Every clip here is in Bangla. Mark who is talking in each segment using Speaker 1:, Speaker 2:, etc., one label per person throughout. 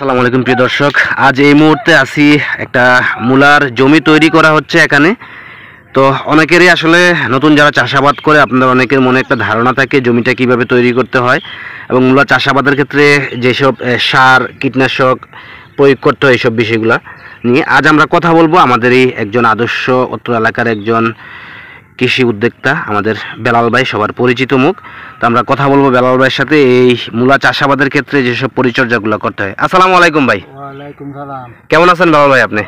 Speaker 1: আসসালামু আলাইকুম প্রিয় দর্শক আজ এই মুহূর্তে আছি একটা মূলার জমি তৈরি করা হচ্ছে এখানে তো অনেকেরই আসলে নতুন যারা চাষাবাদ করে আপনার অনেকের মনে একটা ধারণা থাকে জমিটা কিভাবে তৈরি করতে হয় এবং মূলা চাষাবাদের ক্ষেত্রে যেসব সার কীটনাশক প্রয়োগ করতে হয় এইসব বিষয়গুলো নিয়ে আজ আমরা কথা বলবো আমাদেরই একজন আদর্শ অত্র এলাকার একজন কৃষি উদ্যোক্তা আমাদের বেলাল ভাই সবার পরিচিত মুখ তো আমরা কথা বলবো বেলাল ভাইয়ের সাথে এই মূলা চাষাবাদের ক্ষেত্রে যেসব পরিচর্যাগুলো করতে হয় আসসালাম আলাইকুম ভাই কেমন আছেন বেলাল ভাই আপনি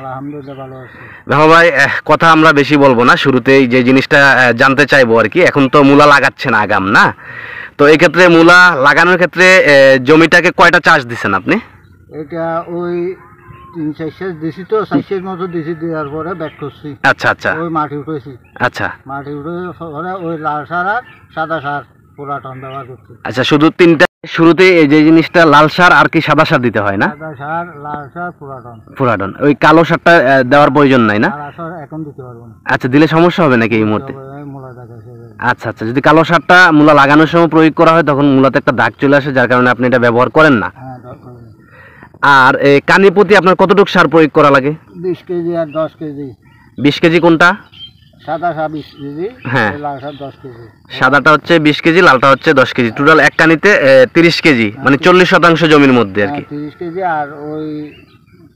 Speaker 1: বেলাল ভাই কথা আমরা বেশি বলবো না শুরুতেই যে জিনিসটা জানতে চাইবো আর কি এখন তো মূলা লাগাচ্ছেন আগাম না তো ক্ষেত্রে মূলা লাগানোর ক্ষেত্রে জমিটাকে কয়টা চাষ দিচ্ছেন আপনি এটা ওই দিছি তো মতো দিছি দেওয়ার পরে ব্যাক করছি আচ্ছা আচ্ছা ওই মাটি উঠেছি আচ্ছা মাটি উঠে ওই লাল সার আর সাদা সার পুরাটন ব্যবহার করছি আচ্ছা শুধু তিনটা শুরুতে এই যে জিনিসটা লাল সার আর কি সাদা সার দিতে হয় না পুরাটন ওই কালো সারটা দেওয়ার প্রয়োজন নাই না আচ্ছা দিলে সমস্যা হবে নাকি এই মুহূর্তে আচ্ছা আচ্ছা যদি কালো সারটা মূলা লাগানোর সময় প্রয়োগ করা হয় তখন মূলাতে একটা দাগ চলে আসে যার কারণে আপনি এটা ব্যবহার করেন না হ্যাঁ, আর কানি প্রতি আপনার কতটুকু সার প্রয়োগ করা লাগে বিশ কেজি আর দশ কেজি বিশ কেজি কোনটা হ্যাঁ সাদাটা হচ্ছে বিশ কেজি লালটা হচ্ছে দশ কেজি টোটাল এক কানিতে তিরিশ কেজি মানে হ্যাঁ, চল্লিশ শতাংশ জমির মধ্যে আর কি হ্যাঁ, তিরিশ কেজি আর ওই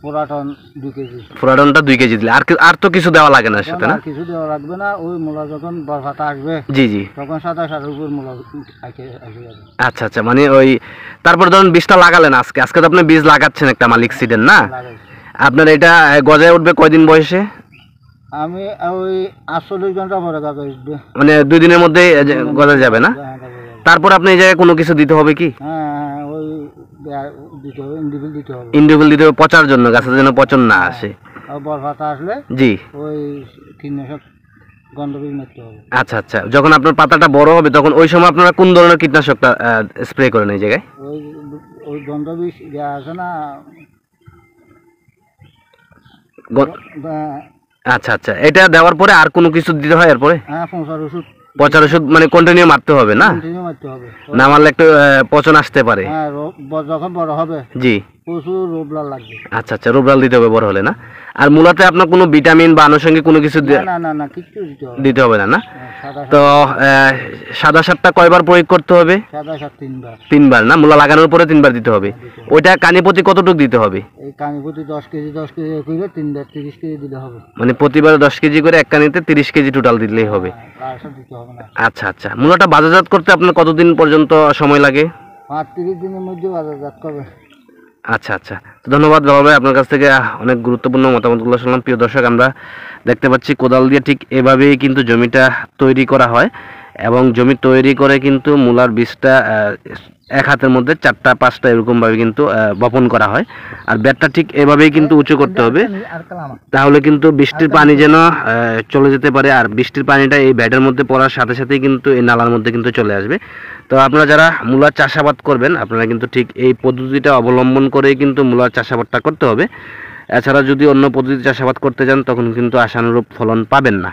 Speaker 1: পুরাটন দুই কেজি পুরাটনটা কেজি দিলে আর আর তো কিছু দেওয়া লাগে না না কিছু দেওয়া লাগবে না ওই যখন আসবে জি জি তখন উপর আচ্ছা আচ্ছা মানে ওই তারপর ধরুন বীজটা লাগালেন আজকে আজকে তো আপনি বীজ লাগাচ্ছেন একটা মালিক সিডেন না আপনার এটা গজায় উঠবে কয়দিন বয়সে আমি ওই আটচল্লিশ ঘন্টা পরে উঠবে মানে দুই দিনের মধ্যে গজায় যাবে না হ্যাঁ, তারপর আপনি এই জায়গায় কোনো কিছু দিতে হবে কি হ্যাঁ, হ্যাঁ ওই ইন্ডিভিল দিতে হবে পচার জন্য গাছের যেন পচন না হ্যাঁ। আসে জি ওই কীটনাশক আচ্ছা আচ্ছা যখন আপনার পাতাটা বড় হবে তখন ওই সময় আপনারা কোন ধরনের কীটনাশকটা স্প্রে করেন এই জায়গায় আচ্ছা আচ্ছা এটা দেওয়ার পরে আর কোনো কিছু দিতে হয় এরপরে হ্যাঁ, ওষুধ পচার ওষুধ মানে কন্টিনিউ মারতে হবে না না মারলে একটু আহ, পচন আসতে পারে হ্যাঁ, জি প্রচুর আচ্ছা আচ্ছা দিতে হবে বড় হলে না আর মূলত আপনার কোনো ভিটামিন বা আনুষঙ্গিক কোনো কিছু দিতে হবে না না হ্যাঁ। তো সাদা সারটা কয়বার প্রয়োগ করতে হবে তিনবার না মূলা লাগানোর পরে তিনবার দিতে হবে হ্যাঁ, ওইটা কানে প্রতি কতটুকু দিতে হবে মানে প্রতিবার দশ কেজি করে এক কানিতে তিরিশ কেজি টোটাল দিলেই হবে হ্যাঁ, আচ্ছা আচ্ছা মূলাটা বাজারজাত করতে আপনার কতদিন পর্যন্ত সময় লাগে আচ্ছা আচ্ছা ধন্যবাদ বাবা ভাই আপনার কাছ থেকে অনেক গুরুত্বপূর্ণ মতামতগুলো শুনলাম প্রিয় দর্শক আমরা দেখতে পাচ্ছি কোদাল দিয়ে ঠিক এভাবেই কিন্তু জমিটা তৈরি করা হয় এবং জমি তৈরি করে কিন্তু মূলার বীজটা এক হাতের মধ্যে চারটা পাঁচটা এরকমভাবে কিন্তু বপন করা হয় আর ব্যাটটা ঠিক এভাবেই কিন্তু উঁচু করতে হবে তাহলে কিন্তু বৃষ্টির পানি যেন চলে যেতে পারে আর বৃষ্টির পানিটা এই ব্যাটের মধ্যে পড়ার সাথে সাথেই কিন্তু এই নালার মধ্যে কিন্তু চলে আসবে তো আপনারা যারা মূলার চাষাবাদ করবেন আপনারা কিন্তু ঠিক এই পদ্ধতিটা অবলম্বন করেই কিন্তু মূলার চাষাবাদটা করতে হবে এছাড়া যদি অন্য পদ্ধতিতে চাষাবাদ করতে যান তখন কিন্তু আশানুরূপ ফলন পাবেন না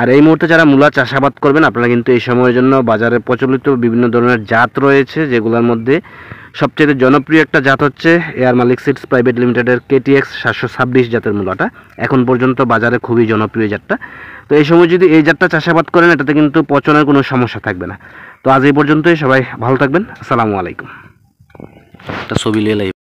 Speaker 1: আর এই মুহূর্তে যারা মূলা চাষাবাদ করবেন আপনারা কিন্তু এই সময়ের জন্য বাজারে প্রচলিত বিভিন্ন ধরনের জাত রয়েছে যেগুলোর মধ্যে সবচেয়ে জনপ্রিয় একটা জাত হচ্ছে এয়ার মালিক সিডস প্রাইভেট লিমিটেডের কেটিএক্স সাতশো ছাব্বিশ জাতের মূলাটা এখন পর্যন্ত বাজারে খুবই জনপ্রিয় জাতটা তো এই সময় যদি এই জাতটা চাষাবাদ করেন এটাতে কিন্তু পচনের কোনো সমস্যা থাকবে না তো আজ এই পর্যন্তই সবাই ভালো থাকবেন আসসালামু আলাইকুম একটা ছবি